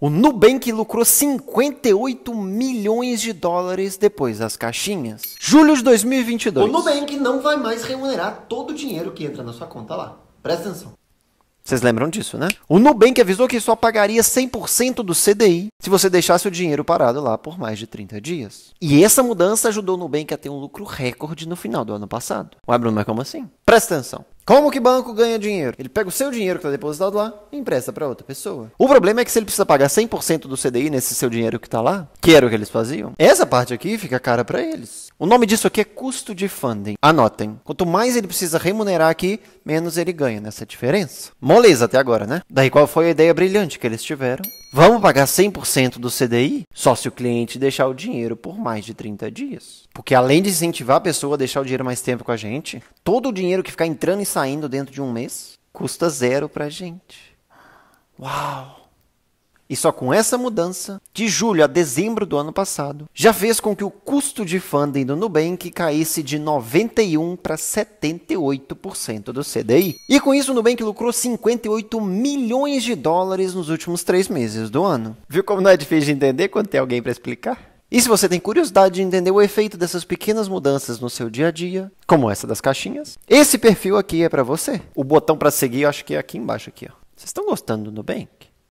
O Nubank lucrou 58 milhões de dólares depois das caixinhas. Julho de 2022. O Nubank não vai mais remunerar todo o dinheiro que entra na sua conta lá. Presta atenção. Vocês lembram disso, né? O Nubank avisou que só pagaria 100% do CDI se você deixasse o dinheiro parado lá por mais de 30 dias. E essa mudança ajudou o Nubank a ter um lucro recorde no final do ano passado. Ué, Bruno, mas como assim? Presta atenção. Como que banco ganha dinheiro? Ele pega o seu dinheiro que está depositado lá e empresta para outra pessoa. O problema é que se ele precisa pagar 100% do CDI nesse seu dinheiro que está lá, que era o que eles faziam, essa parte aqui fica cara para eles. O nome disso aqui é custo de funding. Anotem. Quanto mais ele precisa remunerar aqui, menos ele ganha nessa diferença. Moleza até agora, né? Daí qual foi a ideia brilhante que eles tiveram? Vamos pagar 100% do CDI? Só se o cliente deixar o dinheiro por mais de 30 dias. Porque além de incentivar a pessoa a deixar o dinheiro mais tempo com a gente, todo o dinheiro que ficar entrando e saindo dentro de um mês custa zero pra gente. Uau! E só com essa mudança, de julho a dezembro do ano passado, já fez com que o custo de funding do Nubank caísse de 91% para 78% do CDI. E com isso, o Nubank lucrou 58 milhões de dólares nos últimos três meses do ano. Viu como não é difícil de entender quando tem alguém para explicar? E se você tem curiosidade de entender o efeito dessas pequenas mudanças no seu dia a dia, como essa das caixinhas, esse perfil aqui é para você. O botão para seguir eu acho que é aqui embaixo aqui, Vocês estão gostando do Nubank?